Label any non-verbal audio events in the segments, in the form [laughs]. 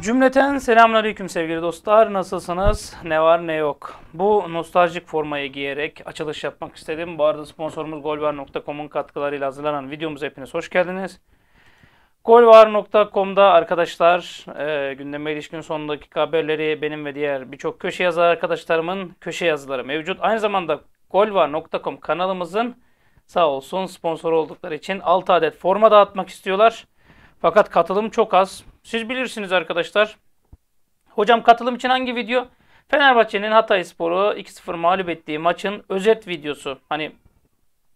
Cümleten selamünaleyküm sevgili dostlar. Nasılsınız? Ne var ne yok. Bu nostaljik formayı giyerek açılış yapmak istedim. Bu arada sponsorumuz golvar.com'un katkılarıyla hazırlanan videomuz hepiniz hoş geldiniz. Golvar.com'da arkadaşlar e, gündeme ilişkin son dakika haberleri benim ve diğer birçok köşe yazar arkadaşlarımın köşe yazıları mevcut. Aynı zamanda golvar.com kanalımızın sağ olsun sponsor oldukları için 6 adet forma dağıtmak istiyorlar. Fakat katılım çok az. Siz bilirsiniz arkadaşlar. Hocam katılım için hangi video? Fenerbahçe'nin Hatay Spor'u 2-0 mağlup ettiği maçın özet videosu. Hani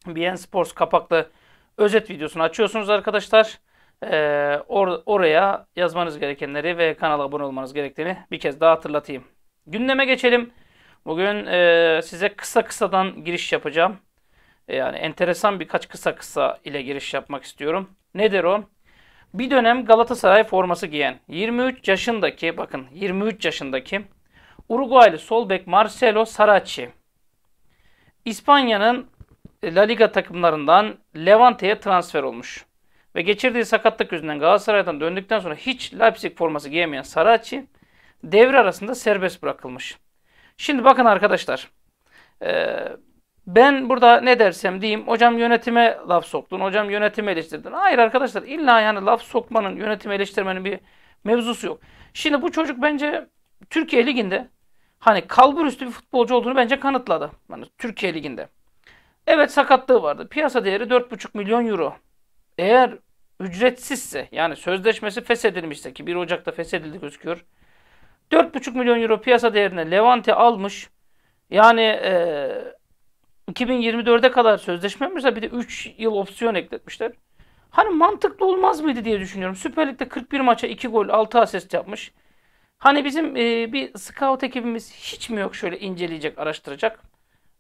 BN Sports kapaklı özet videosunu açıyorsunuz arkadaşlar. Ee, or oraya yazmanız gerekenleri ve kanala abone olmanız gerektiğini bir kez daha hatırlatayım. Gündeme geçelim. Bugün e, size kısa kısadan giriş yapacağım. E, yani enteresan birkaç kısa kısa ile giriş yapmak istiyorum. Nedir o? Bir dönem Galatasaray forması giyen 23 yaşındaki bakın 23 yaşındaki Uruguaylı sol bek Marcelo Saracchi İspanya'nın e, La Liga takımlarından Levante'ye transfer olmuş. Ve geçirdiği sakatlık yüzünden Galatasaray'dan döndükten sonra hiç Leipzig forması giyemeyen Saracchi devre arasında serbest bırakılmış. Şimdi bakın arkadaşlar. Ee, ben burada ne dersem diyeyim hocam yönetime laf soktun, hocam yönetime eleştirdin. Hayır arkadaşlar illa yani laf sokmanın, yönetime eleştirmenin bir mevzusu yok. Şimdi bu çocuk bence Türkiye Ligi'nde hani kalbur üstü bir futbolcu olduğunu bence kanıtladı. Yani Türkiye Ligi'nde. Evet sakatlığı vardı. Piyasa değeri 4,5 milyon euro. Eğer ücretsizse yani sözleşmesi feshedilmişse ki 1 Ocak'ta feshedildi gözüküyor. 4,5 milyon euro piyasa değerine Levante almış. Yani e, 2024'e kadar sözleşme yapmışlar. Bir de 3 yıl opsiyon ekletmişler. Hani mantıklı olmaz mıydı diye düşünüyorum. Süper Lig'de 41 maça 2 gol 6 asist yapmış. Hani bizim e, bir scout ekibimiz hiç mi yok şöyle inceleyecek, araştıracak?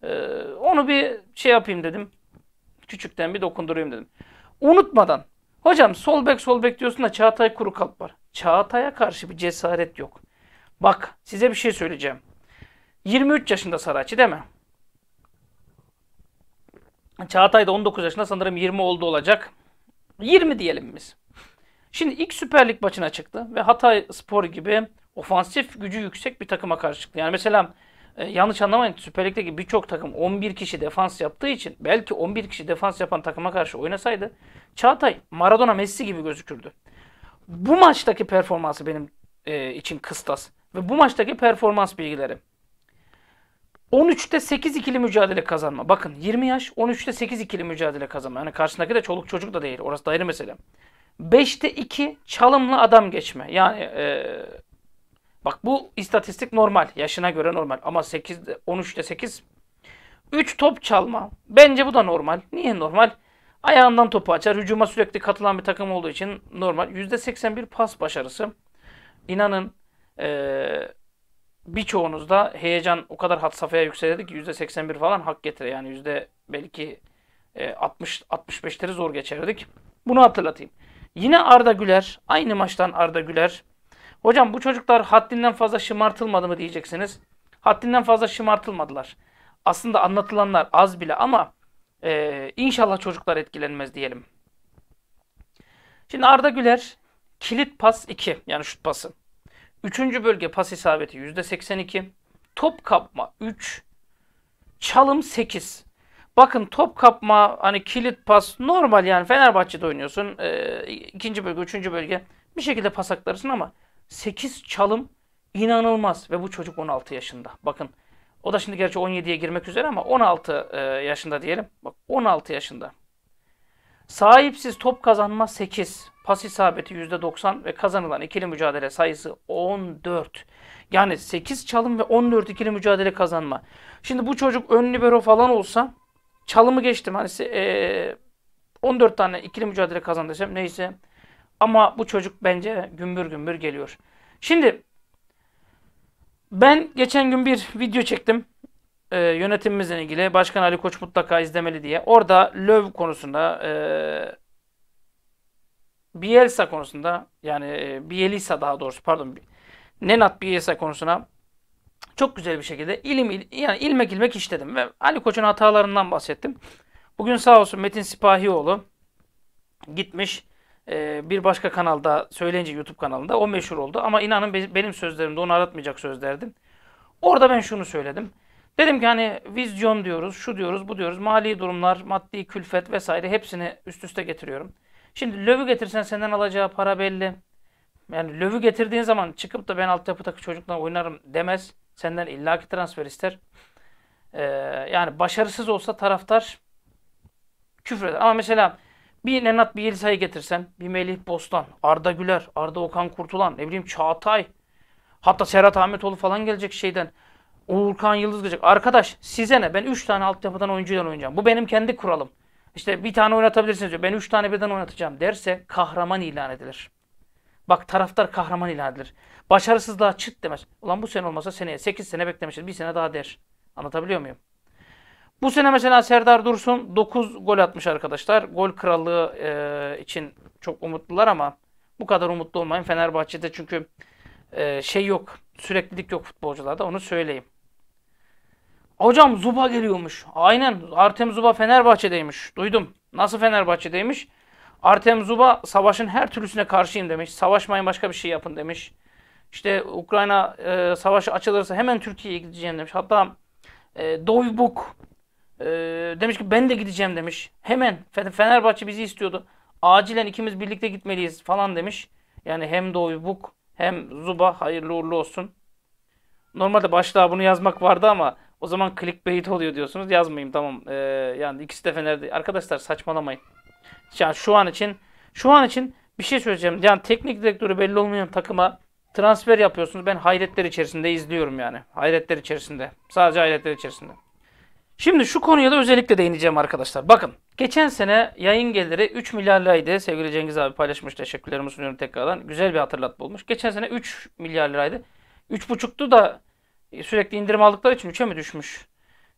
E, onu bir şey yapayım dedim. Küçükten bir dokundurayım dedim. Unutmadan. Hocam sol bek sol bek diyorsun da Çağatay kuru kalp var. Çağatay'a karşı bir cesaret yok. Bak size bir şey söyleyeceğim. 23 yaşında Saracı değil mi? Çağatay da 19 yaşında sanırım 20 oldu olacak. 20 diyelim biz. Şimdi ilk Süper Lig maçına çıktı ve Hatay Spor gibi ofansif gücü yüksek bir takıma karşı çıktı. Yani mesela e, yanlış anlamayın Süper Lig'deki birçok takım 11 kişi defans yaptığı için belki 11 kişi defans yapan takıma karşı oynasaydı Çağatay Maradona Messi gibi gözükürdü. Bu maçtaki performansı benim e, için kıstas ve bu maçtaki performans bilgileri. 13'te 8 ikili mücadele kazanma. Bakın 20 yaş 13'te 8 ikili mücadele kazanma. Yani karşısındaki de çoluk çocuk da değil. Orası da ayrı mesele. 5'te 2 çalımlı adam geçme. Yani e, bak bu istatistik normal. Yaşına göre normal. Ama 8'de 13'te 8 3 top çalma. Bence bu da normal. Niye normal? Ayağından topu açar. Hücuma sürekli katılan bir takım olduğu için normal. %81 pas başarısı. İnanın eee birçoğunuzda heyecan o kadar hat safhaya yükseldi ki %81 falan hak getire. Yani yüzde belki 60 e, 65'leri zor geçerdik. Bunu hatırlatayım. Yine Arda Güler. Aynı maçtan Arda Güler. Hocam bu çocuklar haddinden fazla şımartılmadı mı diyeceksiniz. Haddinden fazla şımartılmadılar. Aslında anlatılanlar az bile ama e, inşallah çocuklar etkilenmez diyelim. Şimdi Arda Güler kilit pas 2 yani şut pası. Üçüncü bölge pas isabeti %82. Top kapma 3. Çalım 8. Bakın top kapma hani kilit pas normal yani Fenerbahçe'de oynuyorsun. E, ikinci bölge, üçüncü bölge bir şekilde pas aktarırsın ama 8 çalım inanılmaz ve bu çocuk 16 yaşında. Bakın o da şimdi gerçi 17'ye girmek üzere ama 16 e, yaşında diyelim. Bak 16 yaşında. Sahipsiz top kazanma 8, pas isabeti %90 ve kazanılan ikili mücadele sayısı 14. Yani 8 çalım ve 14 ikili mücadele kazanma. Şimdi bu çocuk ön libero falan olsa çalımı geçtim. Hani e, 14 tane ikili mücadele kazandı neyse. Ama bu çocuk bence gümbür gümbür geliyor. Şimdi ben geçen gün bir video çektim e, yönetimimizle ilgili Başkan Ali Koç mutlaka izlemeli diye. Orada Löw konusunda e, Bielsa konusunda yani e, Bielisa daha doğrusu pardon Nenat Bielsa konusuna çok güzel bir şekilde ilim il, yani ilmek ilmek işledim ve Ali Koç'un hatalarından bahsettim. Bugün sağ olsun Metin Sipahioğlu gitmiş e, bir başka kanalda söyleyince YouTube kanalında o meşhur oldu ama inanın benim sözlerimde onu aratmayacak sözlerdim. Orada ben şunu söyledim. Dedim ki hani vizyon diyoruz, şu diyoruz, bu diyoruz. Mali durumlar, maddi külfet vesaire hepsini üst üste getiriyorum. Şimdi lövü getirsen senden alacağı para belli. Yani lövü getirdiğin zaman çıkıp da ben takı çocukla oynarım demez. Senden illaki transfer ister. Ee, yani başarısız olsa taraftar küfreder. Ama mesela bir Nenat Bielsa'yı getirsen, bir Melih Bostan, Arda Güler, Arda Okan Kurtulan, ne bileyim Çağatay, hatta Serhat Ahmetoğlu falan gelecek şeyden. Uğurkan Yıldız gelecek. Arkadaş size ne? Ben 3 tane altyapıdan oyuncuyla oynayacağım. Bu benim kendi kuralım. İşte bir tane oynatabilirsiniz diyor. Ben 3 tane birden oynatacağım derse kahraman ilan edilir. Bak taraftar kahraman ilan edilir. Başarısızlığa çıt demez. Ulan bu sene olmasa seneye 8 sene beklemişiz. Bir sene daha der. Anlatabiliyor muyum? Bu sene mesela Serdar Dursun 9 gol atmış arkadaşlar. Gol krallığı e, için çok umutlular ama bu kadar umutlu olmayın Fenerbahçe'de çünkü e, şey yok. Süreklilik yok futbolcularda onu söyleyeyim. Hocam Zuba geliyormuş. Aynen Artem Zuba Fenerbahçe'deymiş. Duydum. Nasıl Fenerbahçe'deymiş? Artem Zuba savaşın her türlüsüne karşıyım demiş. Savaşmayın başka bir şey yapın demiş. İşte Ukrayna e, savaşı açılırsa hemen Türkiye'ye gideceğim demiş. Hatta e, Doybuk e, demiş ki ben de gideceğim demiş. Hemen Fenerbahçe bizi istiyordu. Acilen ikimiz birlikte gitmeliyiz falan demiş. Yani hem Doybuk hem Zuba hayırlı uğurlu olsun. Normalde başta bunu yazmak vardı ama o zaman clickbait oluyor diyorsunuz. Yazmayayım tamam. Ee, yani ikisi de Fener'de. Arkadaşlar saçmalamayın. Yani şu an için şu an için bir şey söyleyeceğim. Yani teknik direktörü belli olmayan takıma transfer yapıyorsunuz. Ben hayretler içerisinde izliyorum yani. Hayretler içerisinde. Sadece hayretler içerisinde. Şimdi şu konuya da özellikle değineceğim arkadaşlar. Bakın geçen sene yayın geliri 3 milyar liraydı. Sevgili Cengiz abi paylaşmış. Teşekkürlerimi sunuyorum tekrardan. Güzel bir hatırlat bulmuş Geçen sene 3 milyar liraydı. 3,5'tu da sürekli indirim aldıkları için 3'e mi düşmüş?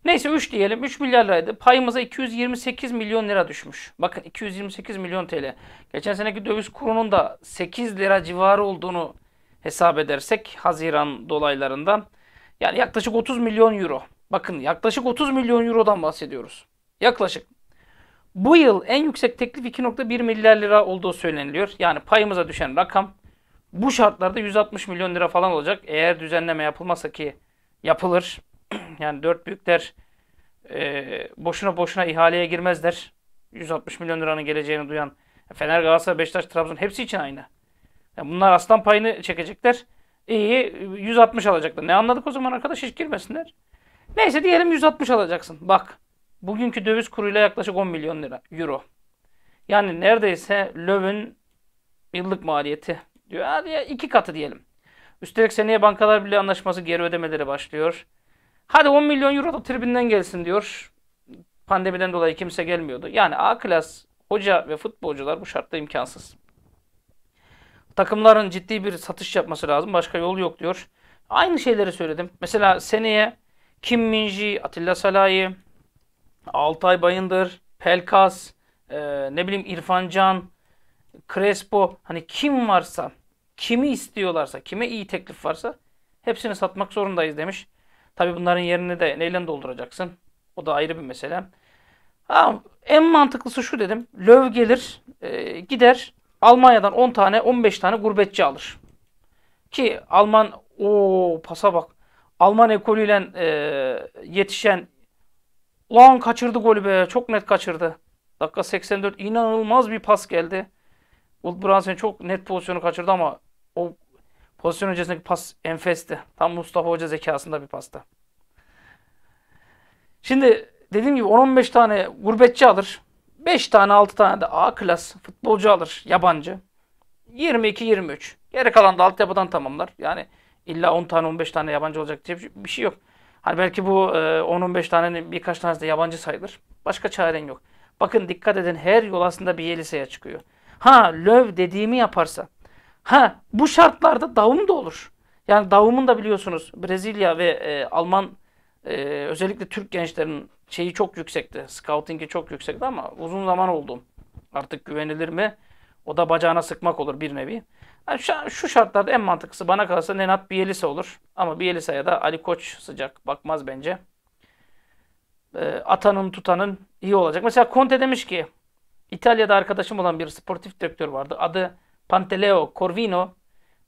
Neyse 3 diyelim. 3 milyar liraydı. Payımıza 228 milyon lira düşmüş. Bakın 228 milyon TL. Geçen seneki döviz kurunun da 8 lira civarı olduğunu hesap edersek Haziran dolaylarından yani yaklaşık 30 milyon euro. Bakın yaklaşık 30 milyon eurodan bahsediyoruz. Yaklaşık. Bu yıl en yüksek teklif 2.1 milyar lira olduğu söyleniliyor. Yani payımıza düşen rakam bu şartlarda 160 milyon lira falan olacak. Eğer düzenleme yapılmazsa ki yapılır. [clears throat] yani dört büyükler e, boşuna boşuna ihaleye girmezler. 160 milyon liranın geleceğini duyan Fener, Galatasaray, Beşiktaş, Trabzon hepsi için aynı. Yani bunlar aslan payını çekecekler. İyi 160 alacaklar. Ne anladık o zaman arkadaş hiç girmesinler. Neyse diyelim 160 alacaksın. Bak bugünkü döviz kuruyla yaklaşık 10 milyon lira euro. Yani neredeyse Löw'ün yıllık maliyeti diyor. Hadi ya iki katı diyelim. Üstelik seneye bankalar bile anlaşması geri ödemeleri başlıyor. Hadi 10 milyon euro da tribünden gelsin diyor. Pandemiden dolayı kimse gelmiyordu. Yani A klas hoca ve futbolcular bu şartta imkansız. Takımların ciddi bir satış yapması lazım. Başka yol yok diyor. Aynı şeyleri söyledim. Mesela seneye Kim Minji, Atilla Salahi, Altay Bayındır, Pelkas, e, ne bileyim İrfan Can, Crespo hani kim varsa kimi istiyorlarsa, kime iyi teklif varsa hepsini satmak zorundayız demiş. Tabi bunların yerini de neyle dolduracaksın? O da ayrı bir mesele. Ha, en mantıklısı şu dedim. Löv gelir, e, gider Almanya'dan 10 tane, 15 tane gurbetçi alır. Ki Alman, o pasa bak. Alman ekolüyle e, yetişen Lan kaçırdı golü be. Çok net kaçırdı. Dakika 84 inanılmaz bir pas geldi. Wood çok net pozisyonu kaçırdı ama Pozisyon öncesindeki pas enfesti. Tam Mustafa Hoca zekasında bir pasta. Şimdi dediğim gibi 10-15 tane gurbetçi alır. 5 tane 6 tane de A klas futbolcu alır yabancı. 22-23. Geri kalan da altyapıdan tamamlar. Yani illa 10 tane 15 tane yabancı olacak diye bir şey yok. Hani belki bu 10-15 e, tanenin birkaç tanesi de yabancı sayılır. Başka çaren yok. Bakın dikkat edin her yol aslında bir Yelisey'e çıkıyor. Ha löv dediğimi yaparsa Ha bu şartlarda davum da olur. Yani davumun da biliyorsunuz Brezilya ve e, Alman e, özellikle Türk gençlerin şeyi çok yüksekti. Scouting'i çok yüksekti ama uzun zaman oldu. Artık güvenilir mi? O da bacağına sıkmak olur bir nevi. Yani şu, şu şartlarda en mantıklısı bana kalırsa Nenat Bielisa olur. Ama Bielisa'ya da Ali Koç sıcak bakmaz bence. E, atanın tutanın iyi olacak. Mesela Conte demiş ki İtalya'da arkadaşım olan bir sportif direktör vardı. Adı Panteleo Corvino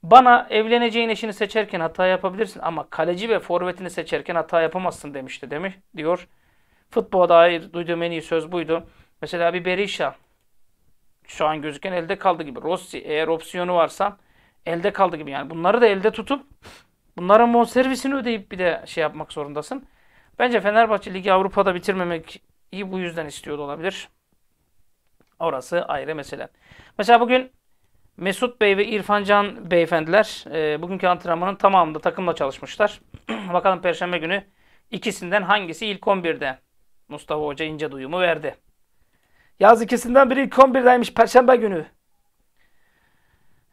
bana evleneceğin eşini seçerken hata yapabilirsin ama kaleci ve forvetini seçerken hata yapamazsın demişti demiş diyor. Futbola dair duyduğum en iyi söz buydu. Mesela bir Berisha şu an gözüken elde kaldı gibi. Rossi eğer opsiyonu varsa elde kaldı gibi. Yani bunları da elde tutup bunların mon servisini ödeyip bir de şey yapmak zorundasın. Bence Fenerbahçe Ligi Avrupa'da bitirmemek iyi bu yüzden istiyordu olabilir. Orası ayrı mesele. Mesela bugün Mesut Bey ve İrfan Can beyefendiler e, bugünkü antrenmanın tamamında takımla çalışmışlar. [clears throat] Bakalım Perşembe günü ikisinden hangisi ilk 11'de? Mustafa Hoca ince duyumu verdi. Yaz ikisinden biri ilk 11'deymiş Perşembe günü.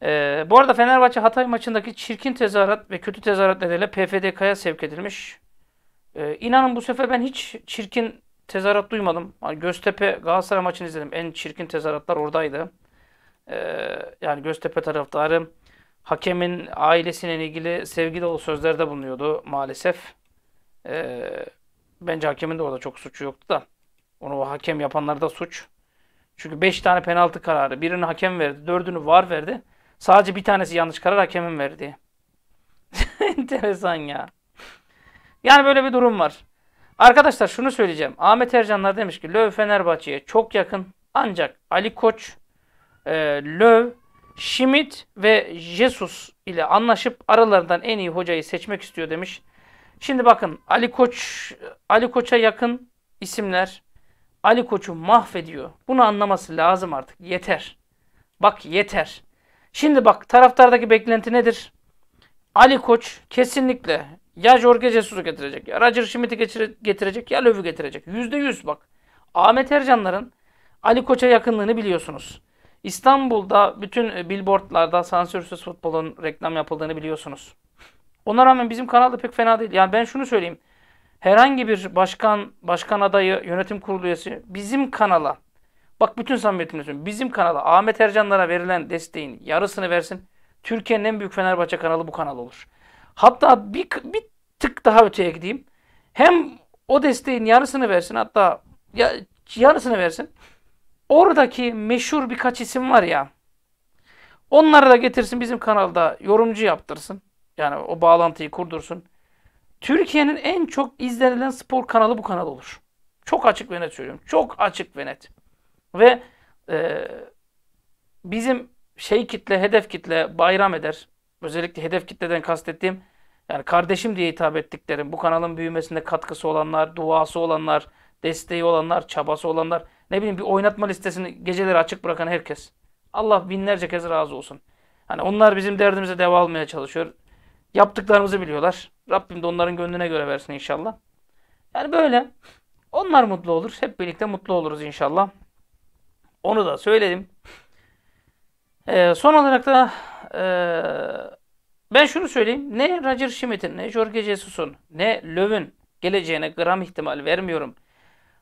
Ee, bu arada Fenerbahçe Hatay maçındaki çirkin tezahürat ve kötü tezahürat nedeniyle PFDK'ya sevk edilmiş. Ee, inanın bu sefer ben hiç çirkin tezahürat duymadım. Hani Göztepe Galatasaray maçını izledim. En çirkin tezahüratlar oradaydı. Ee, yani Göztepe taraftarı hakemin ailesine ilgili sevgi dolu sözlerde bulunuyordu maalesef. Ee, bence hakemin de orada çok suçu yoktu da. Onu o hakem yapanlarda suç. Çünkü 5 tane penaltı kararı. Birini hakem verdi. Dördünü var verdi. Sadece bir tanesi yanlış karar hakemin verdi. [laughs] Enteresan ya. Yani böyle bir durum var. Arkadaşlar şunu söyleyeceğim. Ahmet Ercanlar demiş ki Löw Fenerbahçe'ye çok yakın ancak Ali Koç e, Löw, Şimit ve Jesus ile anlaşıp aralarından en iyi hocayı seçmek istiyor demiş. Şimdi bakın Ali Koç Ali Koç'a yakın isimler Ali Koç'u mahvediyor. Bunu anlaması lazım artık. Yeter. Bak yeter. Şimdi bak taraftardaki beklenti nedir? Ali Koç kesinlikle ya Jorge Jesus'u getirecek, ya Roger Schmidt'i getirecek, ya Löv'ü getirecek. Yüzde yüz bak. Ahmet Ercanların Ali Koç'a yakınlığını biliyorsunuz. İstanbul'da bütün e, billboardlarda sansürsüz futbolun reklam yapıldığını biliyorsunuz. Ona rağmen bizim kanal da pek fena değil. Yani ben şunu söyleyeyim. Herhangi bir başkan, başkan adayı, yönetim kurulu üyesi bizim kanala, bak bütün samimiyetimle söylüyorum, bizim kanala Ahmet Ercanlara verilen desteğin yarısını versin. Türkiye'nin en büyük Fenerbahçe kanalı bu kanal olur. Hatta bir, bir tık daha öteye gideyim. Hem o desteğin yarısını versin hatta ya, yarısını versin. Oradaki meşhur birkaç isim var ya. Onları da getirsin bizim kanalda yorumcu yaptırsın. Yani o bağlantıyı kurdursun. Türkiye'nin en çok izlenilen spor kanalı bu kanal olur. Çok açık ve net söylüyorum. Çok açık ve net. Ve e, bizim şey kitle, hedef kitle bayram eder. Özellikle hedef kitleden kastettiğim yani kardeşim diye hitap ettiklerim, bu kanalın büyümesinde katkısı olanlar, duası olanlar, desteği olanlar, çabası olanlar ne bileyim bir oynatma listesini geceleri açık bırakan herkes. Allah binlerce kez razı olsun. Hani onlar bizim derdimize deva almaya çalışıyor. Yaptıklarımızı biliyorlar. Rabbim de onların gönlüne göre versin inşallah. Yani böyle. Onlar mutlu olur. Hep birlikte mutlu oluruz inşallah. Onu da söyledim. Ee, son olarak da e, ben şunu söyleyeyim. Ne Roger Schmidt'in, ne Jorge Jesus'un, ne Löw'ün geleceğine gram ihtimal vermiyorum.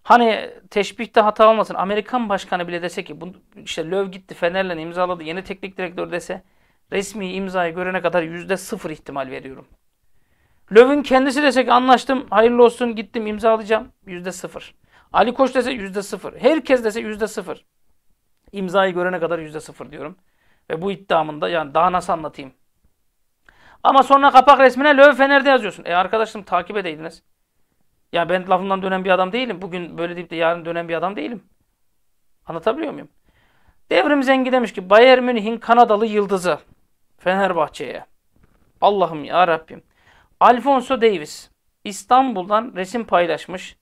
Hani teşbihte hata olmasın. Amerikan başkanı bile dese ki bu, işte Löw gitti Fener'le imzaladı yeni teknik direktör dese resmi imzayı görene kadar yüzde sıfır ihtimal veriyorum. Löw'ün kendisi dese ki anlaştım hayırlı olsun gittim imzalayacağım yüzde sıfır. Ali Koç dese yüzde sıfır. Herkes dese yüzde sıfır. İmzayı görene kadar yüzde sıfır diyorum. Ve bu iddiamında yani daha nasıl anlatayım. Ama sonra kapak resmine Löw Fener'de yazıyorsun. E arkadaşım takip edeydiniz. Ya ben lafından dönen bir adam değilim. Bugün böyle deyip de yarın dönen bir adam değilim. Anlatabiliyor muyum? Devrim Zengi demiş ki Bayern Münih'in Kanadalı yıldızı Fenerbahçe'ye. Allah'ım ya Rabbim. Alfonso Davis İstanbul'dan resim paylaşmış.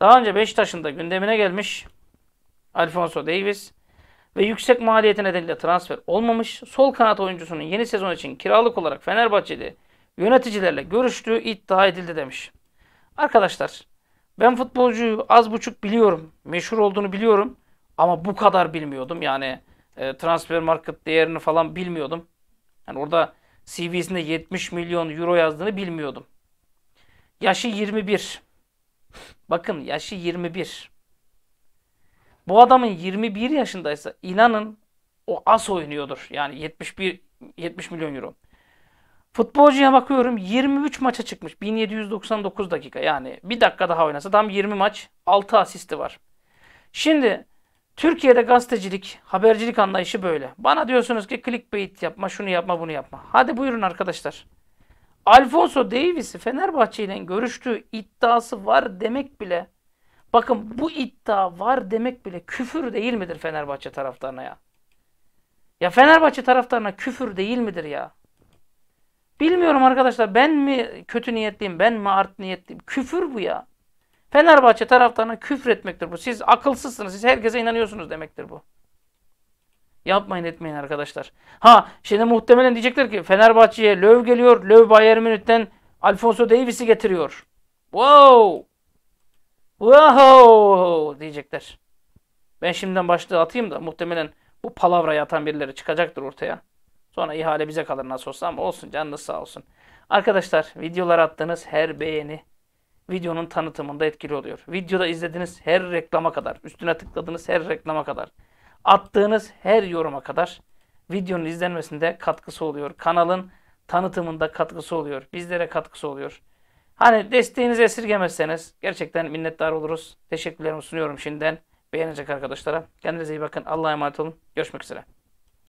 Daha önce Beşiktaş'ın da gündemine gelmiş. Alfonso Davis ve yüksek maliyeti nedeniyle transfer olmamış. Sol kanat oyuncusunun yeni sezon için kiralık olarak Fenerbahçeli yöneticilerle görüştüğü iddia edildi demiş. Arkadaşlar ben futbolcuyu az buçuk biliyorum. Meşhur olduğunu biliyorum. Ama bu kadar bilmiyordum. Yani e, transfer market değerini falan bilmiyordum. Yani orada CV'sinde 70 milyon euro yazdığını bilmiyordum. Yaşı 21. Bakın yaşı 21. Bu adamın 21 yaşındaysa inanın o as oynuyordur. Yani 71 70 milyon euro. Futbolcuya bakıyorum 23 maça çıkmış. 1799 dakika yani bir dakika daha oynasa tam 20 maç 6 asisti var. Şimdi Türkiye'de gazetecilik, habercilik anlayışı böyle. Bana diyorsunuz ki clickbait yapma, şunu yapma, bunu yapma. Hadi buyurun arkadaşlar. Alfonso Davies'i Fenerbahçe ile görüştüğü iddiası var demek bile bakın bu iddia var demek bile küfür değil midir Fenerbahçe taraftarına ya? Ya Fenerbahçe taraftarına küfür değil midir ya? Bilmiyorum arkadaşlar ben mi kötü niyetliyim, ben mi art niyetliyim? Küfür bu ya. Fenerbahçe taraftarına küfür etmektir bu. Siz akılsızsınız, siz herkese inanıyorsunuz demektir bu. Yapmayın etmeyin arkadaşlar. Ha şimdi muhtemelen diyecekler ki Fenerbahçe'ye Löw geliyor, Löw Bayern Münih'ten Alfonso Davies'i getiriyor. Wow! Wow! Diyecekler. Ben şimdiden başlığı atayım da muhtemelen bu palavra yatan birileri çıkacaktır ortaya. Sonra ihale bize kalır nasıl olsa ama olsun canınız sağ olsun. Arkadaşlar videolar attığınız her beğeni videonun tanıtımında etkili oluyor. Videoda izlediğiniz her reklama kadar, üstüne tıkladığınız her reklama kadar, attığınız her yoruma kadar videonun izlenmesinde katkısı oluyor. Kanalın tanıtımında katkısı oluyor. Bizlere katkısı oluyor. Hani desteğinizi esirgemezseniz gerçekten minnettar oluruz. Teşekkürlerimi sunuyorum şimdiden. Beğenecek arkadaşlara. Kendinize iyi bakın. Allah'a emanet olun. Görüşmek üzere.